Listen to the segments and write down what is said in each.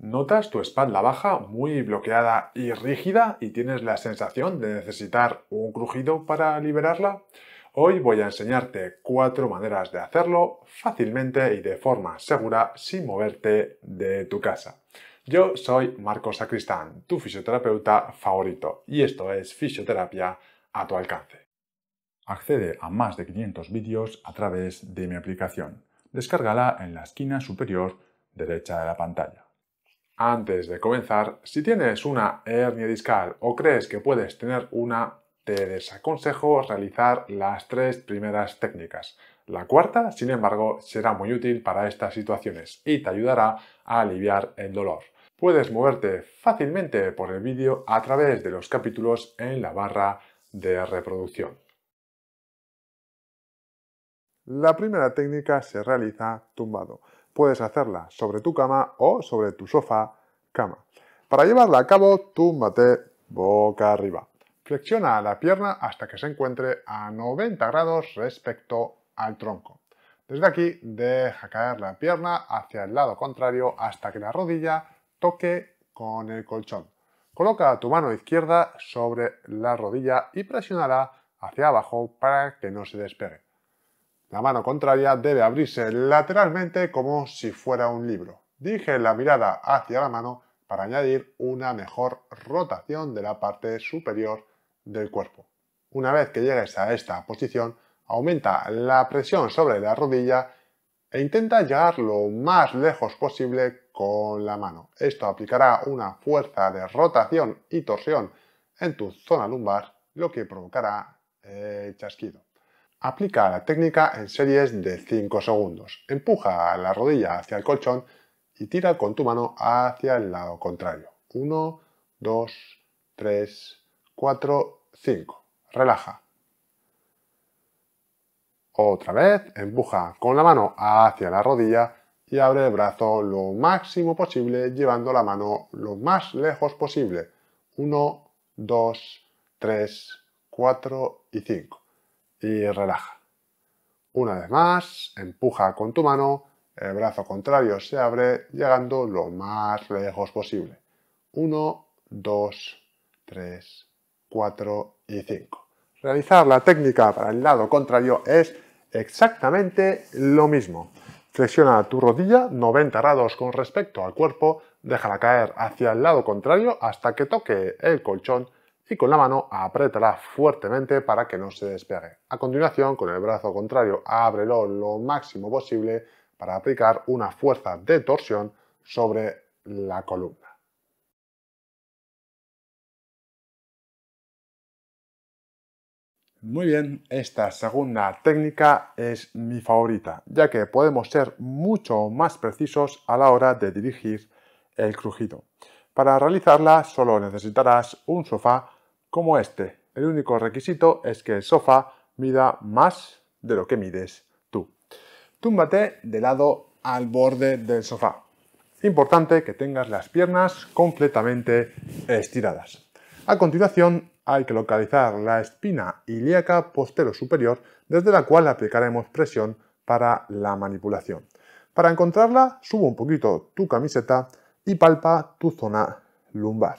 Notas tu espalda baja muy bloqueada y rígida y tienes la sensación de necesitar un crujido para liberarla. Hoy voy a enseñarte cuatro maneras de hacerlo fácilmente y de forma segura sin moverte de tu casa. Yo soy Marcos Sacristán, tu fisioterapeuta favorito, y esto es Fisioterapia a tu alcance. Accede a más de 500 vídeos a través de mi aplicación. Descárgala en la esquina superior derecha de la pantalla. Antes de comenzar, si tienes una hernia discal o crees que puedes tener una, te desaconsejo realizar las tres primeras técnicas. La cuarta, sin embargo, será muy útil para estas situaciones y te ayudará a aliviar el dolor. Puedes moverte fácilmente por el vídeo a través de los capítulos en la barra de reproducción. La primera técnica se realiza tumbado puedes hacerla sobre tu cama o sobre tu sofá cama. Para llevarla a cabo, túmbate boca arriba. Flexiona la pierna hasta que se encuentre a 90 grados respecto al tronco. Desde aquí, deja caer la pierna hacia el lado contrario hasta que la rodilla toque con el colchón. Coloca tu mano izquierda sobre la rodilla y presionará hacia abajo para que no se despegue. La mano contraria debe abrirse lateralmente como si fuera un libro. Dije la mirada hacia la mano para añadir una mejor rotación de la parte superior del cuerpo. Una vez que llegues a esta posición, aumenta la presión sobre la rodilla e intenta llegar lo más lejos posible con la mano. Esto aplicará una fuerza de rotación y torsión en tu zona lumbar, lo que provocará el eh, chasquido. Aplica la técnica en series de 5 segundos. Empuja la rodilla hacia el colchón y tira con tu mano hacia el lado contrario. 1, 2, 3, 4, 5. Relaja. Otra vez, empuja con la mano hacia la rodilla y abre el brazo lo máximo posible llevando la mano lo más lejos posible. 1, 2, 3, 4 y 5 y relaja. Una vez más, empuja con tu mano, el brazo contrario se abre llegando lo más lejos posible. 1, 2, 3, 4 y 5. Realizar la técnica para el lado contrario es exactamente lo mismo. Flexiona tu rodilla 90 grados con respecto al cuerpo, déjala caer hacia el lado contrario hasta que toque el colchón y con la mano apriétala fuertemente para que no se despegue. A continuación, con el brazo contrario, ábrelo lo máximo posible para aplicar una fuerza de torsión sobre la columna. Muy bien, esta segunda técnica es mi favorita, ya que podemos ser mucho más precisos a la hora de dirigir el crujido. Para realizarla solo necesitarás un sofá como este. El único requisito es que el sofá mida más de lo que mides tú. Túmbate de lado al borde del sofá. Importante que tengas las piernas completamente estiradas. A continuación hay que localizar la espina ilíaca postero superior desde la cual aplicaremos presión para la manipulación. Para encontrarla, sube un poquito tu camiseta y palpa tu zona lumbar.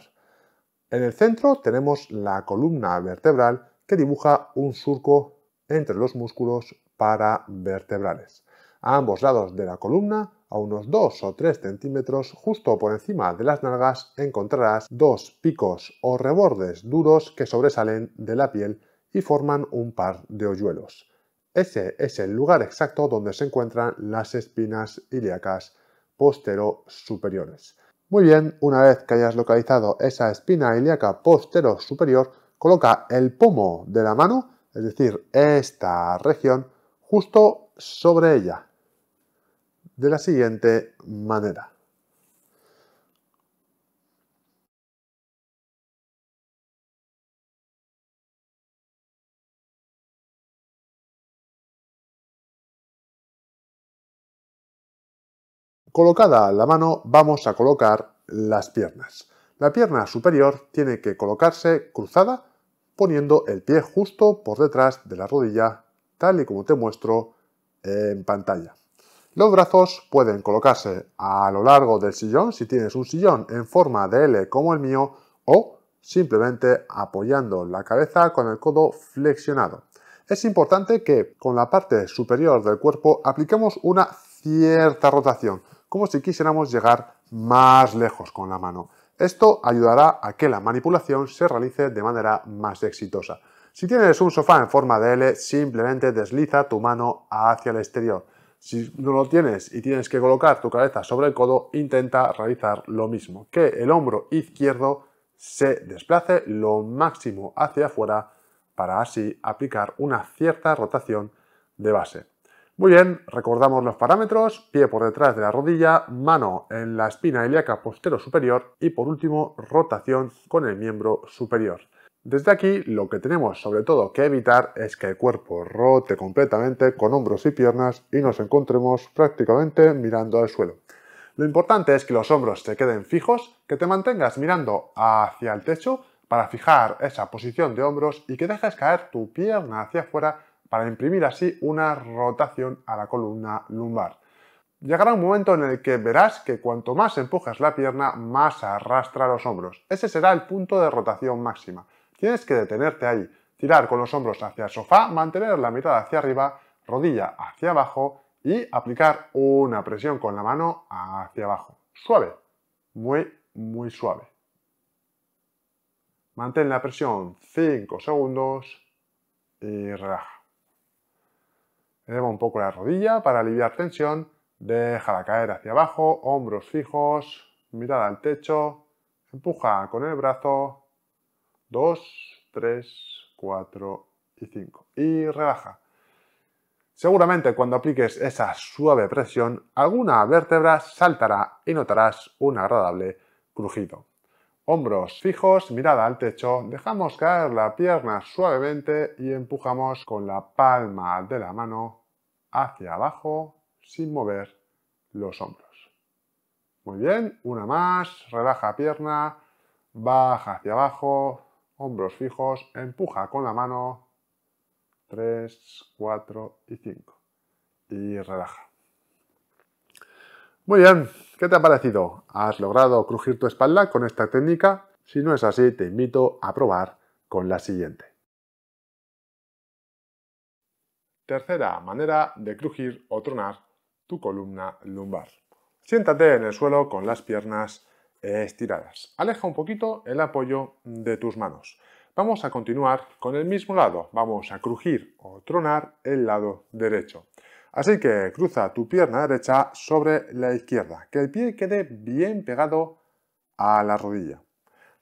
En el centro tenemos la columna vertebral que dibuja un surco entre los músculos paravertebrales. A ambos lados de la columna, a unos 2 o 3 centímetros justo por encima de las nalgas, encontrarás dos picos o rebordes duros que sobresalen de la piel y forman un par de hoyuelos. Ese es el lugar exacto donde se encuentran las espinas ilíacas posterosuperiores. Muy bien, una vez que hayas localizado esa espina ilíaca postero superior, coloca el pomo de la mano, es decir, esta región, justo sobre ella, de la siguiente manera. Colocada la mano, vamos a colocar las piernas. La pierna superior tiene que colocarse cruzada poniendo el pie justo por detrás de la rodilla, tal y como te muestro en pantalla. Los brazos pueden colocarse a lo largo del sillón si tienes un sillón en forma de L como el mío o simplemente apoyando la cabeza con el codo flexionado. Es importante que con la parte superior del cuerpo apliquemos una cierta rotación, como si quisiéramos llegar más lejos con la mano. Esto ayudará a que la manipulación se realice de manera más exitosa. Si tienes un sofá en forma de L, simplemente desliza tu mano hacia el exterior. Si no lo tienes y tienes que colocar tu cabeza sobre el codo, intenta realizar lo mismo, que el hombro izquierdo se desplace lo máximo hacia afuera para así aplicar una cierta rotación de base. Muy bien, recordamos los parámetros, pie por detrás de la rodilla, mano en la espina ilíaca postero superior y por último rotación con el miembro superior. Desde aquí lo que tenemos sobre todo que evitar es que el cuerpo rote completamente con hombros y piernas y nos encontremos prácticamente mirando al suelo. Lo importante es que los hombros se queden fijos, que te mantengas mirando hacia el techo para fijar esa posición de hombros y que dejes caer tu pierna hacia afuera para imprimir así una rotación a la columna lumbar. Llegará un momento en el que verás que cuanto más empujas la pierna, más arrastra los hombros. Ese será el punto de rotación máxima. Tienes que detenerte ahí, tirar con los hombros hacia el sofá, mantener la mitad hacia arriba, rodilla hacia abajo y aplicar una presión con la mano hacia abajo. Suave, muy, muy suave. Mantén la presión 5 segundos y relaja. Eleva un poco la rodilla para aliviar tensión, déjala caer hacia abajo, hombros fijos, mirada al techo, empuja con el brazo, 2, 3, 4 y 5 y relaja. Seguramente cuando apliques esa suave presión, alguna vértebra saltará y notarás un agradable crujido. Hombros fijos, mirada al techo, dejamos caer la pierna suavemente y empujamos con la palma de la mano hacia abajo sin mover los hombros. Muy bien, una más, relaja pierna, baja hacia abajo, hombros fijos, empuja con la mano, 3, 4 y 5. Y relaja. Muy bien, ¿qué te ha parecido? ¿Has logrado crujir tu espalda con esta técnica? Si no es así, te invito a probar con la siguiente. Tercera manera de crujir o tronar tu columna lumbar. Siéntate en el suelo con las piernas estiradas. Aleja un poquito el apoyo de tus manos. Vamos a continuar con el mismo lado. Vamos a crujir o tronar el lado derecho. Así que cruza tu pierna derecha sobre la izquierda, que el pie quede bien pegado a la rodilla.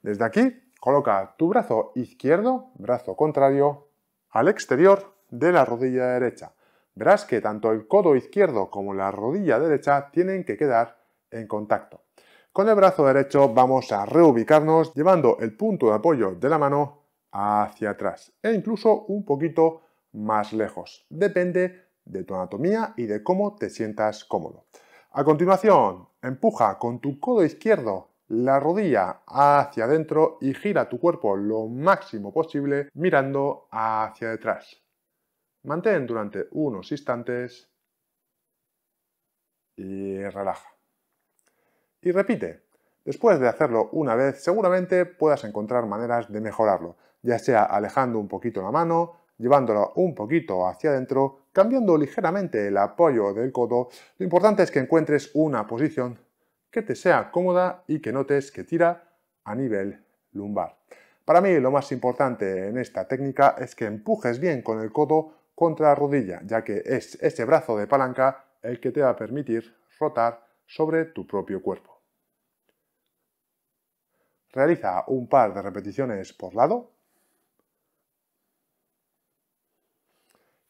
Desde aquí, coloca tu brazo izquierdo, brazo contrario, al exterior de la rodilla derecha. Verás que tanto el codo izquierdo como la rodilla derecha tienen que quedar en contacto. Con el brazo derecho vamos a reubicarnos llevando el punto de apoyo de la mano hacia atrás e incluso un poquito más lejos. Depende de tu anatomía y de cómo te sientas cómodo. A continuación, empuja con tu codo izquierdo la rodilla hacia adentro y gira tu cuerpo lo máximo posible mirando hacia detrás. Mantén durante unos instantes y relaja. Y repite. Después de hacerlo una vez, seguramente puedas encontrar maneras de mejorarlo, ya sea alejando un poquito la mano, llevándolo un poquito hacia adentro, cambiando ligeramente el apoyo del codo, lo importante es que encuentres una posición que te sea cómoda y que notes que tira a nivel lumbar. Para mí lo más importante en esta técnica es que empujes bien con el codo contra la rodilla, ya que es ese brazo de palanca el que te va a permitir rotar sobre tu propio cuerpo. Realiza un par de repeticiones por lado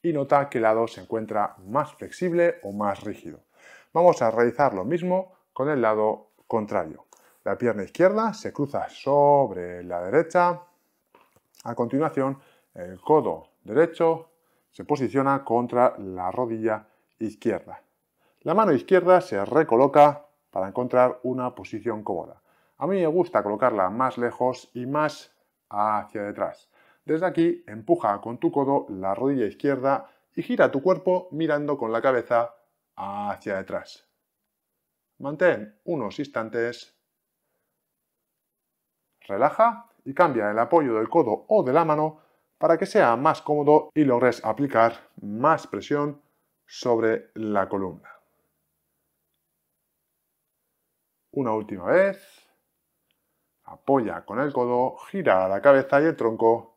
y nota qué lado se encuentra más flexible o más rígido. Vamos a realizar lo mismo con el lado contrario. La pierna izquierda se cruza sobre la derecha. A continuación, el codo derecho se posiciona contra la rodilla izquierda. La mano izquierda se recoloca para encontrar una posición cómoda. A mí me gusta colocarla más lejos y más hacia detrás. Desde aquí, empuja con tu codo la rodilla izquierda y gira tu cuerpo mirando con la cabeza hacia detrás. Mantén unos instantes. Relaja y cambia el apoyo del codo o de la mano para que sea más cómodo y logres aplicar más presión sobre la columna. Una última vez. Apoya con el codo, gira la cabeza y el tronco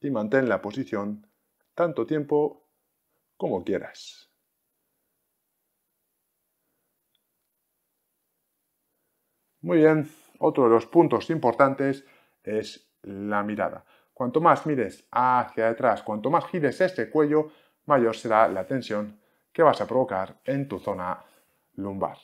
y mantén la posición tanto tiempo como quieras. Muy bien, otro de los puntos importantes es la mirada. Cuanto más mires hacia atrás, cuanto más gires este cuello, mayor será la tensión que vas a provocar en tu zona lumbar.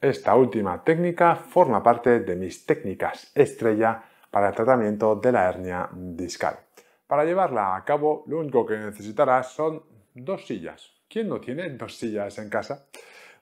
Esta última técnica forma parte de mis técnicas estrella para el tratamiento de la hernia discal. Para llevarla a cabo, lo único que necesitarás son dos sillas. ¿Quién no tiene dos sillas en casa?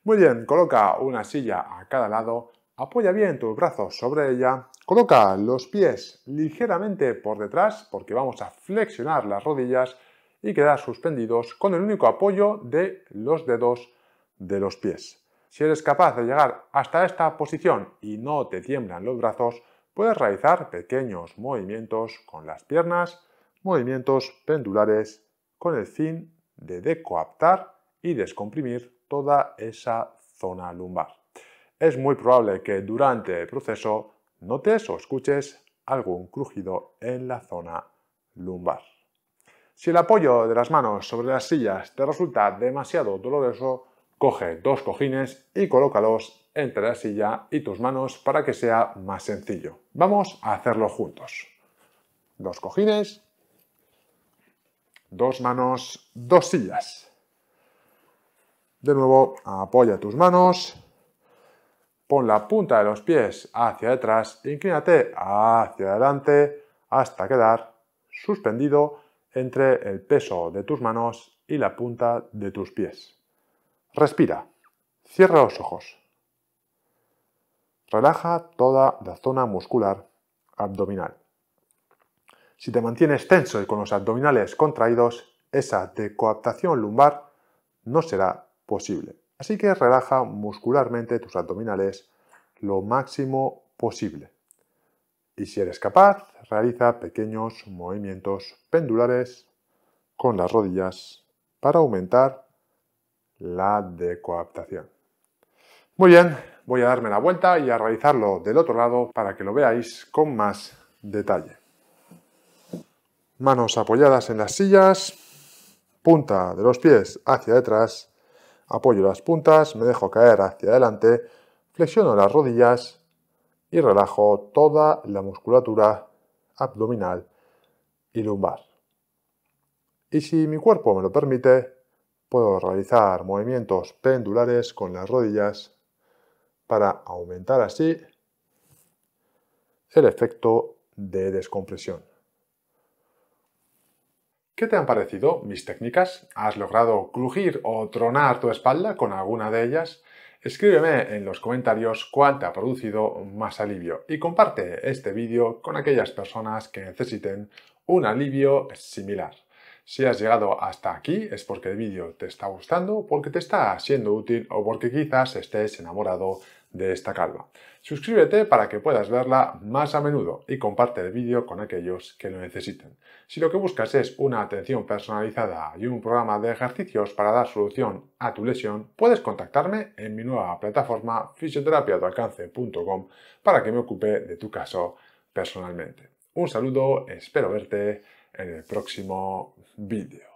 Muy bien, coloca una silla a cada lado, apoya bien tus brazos sobre ella, coloca los pies ligeramente por detrás porque vamos a flexionar las rodillas y quedar suspendidos con el único apoyo de los dedos de los pies. Si eres capaz de llegar hasta esta posición y no te tiemblan los brazos, puedes realizar pequeños movimientos con las piernas, movimientos pendulares, con el fin de decoaptar y descomprimir toda esa zona lumbar. Es muy probable que durante el proceso notes o escuches algún crujido en la zona lumbar. Si el apoyo de las manos sobre las sillas te resulta demasiado doloroso, coge dos cojines y colócalos entre la silla y tus manos para que sea más sencillo. Vamos a hacerlo juntos. Dos cojines, dos manos, dos sillas. De nuevo, apoya tus manos, pon la punta de los pies hacia atrás inclínate hacia adelante hasta quedar suspendido entre el peso de tus manos y la punta de tus pies. Respira, cierra los ojos. Relaja toda la zona muscular abdominal. Si te mantienes tenso y con los abdominales contraídos, esa decoaptación lumbar no será posible. Así que relaja muscularmente tus abdominales lo máximo posible. Y si eres capaz, realiza pequeños movimientos pendulares con las rodillas para aumentar la decoaptación. Muy bien, voy a darme la vuelta y a realizarlo del otro lado para que lo veáis con más detalle. Manos apoyadas en las sillas, punta de los pies hacia detrás, apoyo las puntas, me dejo caer hacia adelante, flexiono las rodillas y relajo toda la musculatura abdominal y lumbar. Y si mi cuerpo me lo permite, puedo realizar movimientos pendulares con las rodillas para aumentar así el efecto de descompresión. ¿Qué te han parecido mis técnicas? ¿Has logrado crujir o tronar tu espalda con alguna de ellas? Escríbeme en los comentarios cuál te ha producido más alivio y comparte este vídeo con aquellas personas que necesiten un alivio similar. Si has llegado hasta aquí es porque el vídeo te está gustando, porque te está siendo útil o porque quizás estés enamorado de esta calva. Suscríbete para que puedas verla más a menudo y comparte el vídeo con aquellos que lo necesiten. Si lo que buscas es una atención personalizada y un programa de ejercicios para dar solución a tu lesión, puedes contactarme en mi nueva plataforma fisioterapiatualcance.com para que me ocupe de tu caso personalmente. Un saludo, espero verte en el próximo vídeo.